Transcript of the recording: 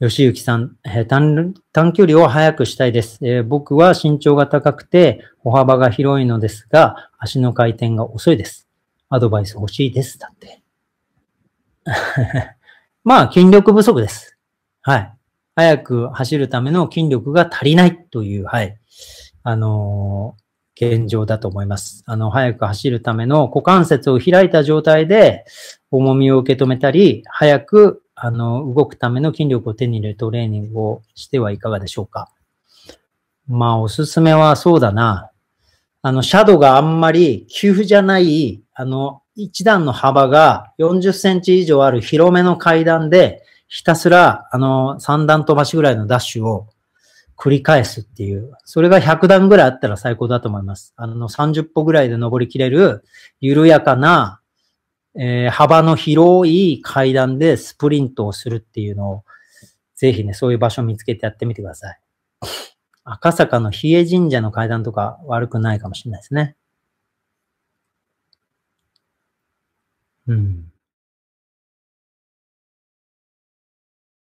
吉行さん、えー、短、短距離を速くしたいです、えー、僕は身長が高くて歩幅が広いのですが、足の回転が遅いです。アドバイス欲しいです。だって。まあ、筋力不足です。はい。早く走るための筋力が足りないという、はい。あのー、現状だと思います。あの、早く走るための股関節を開いた状態で重みを受け止めたり、早くあの、動くための筋力を手に入れるトレーニングをしてはいかがでしょうか。まあ、おすすめはそうだな。あの、シャドウがあんまり急じゃない、あの、一段の幅が40センチ以上ある広めの階段で、ひたすら、あの、三段飛ばしぐらいのダッシュを繰り返すっていう。それが100段ぐらいあったら最高だと思います。あの、30歩ぐらいで登りきれる、緩やかな、えー、幅の広い階段でスプリントをするっていうのを、ぜひね、そういう場所を見つけてやってみてください。赤坂の比叡神社の階段とか悪くないかもしれないですね。うん。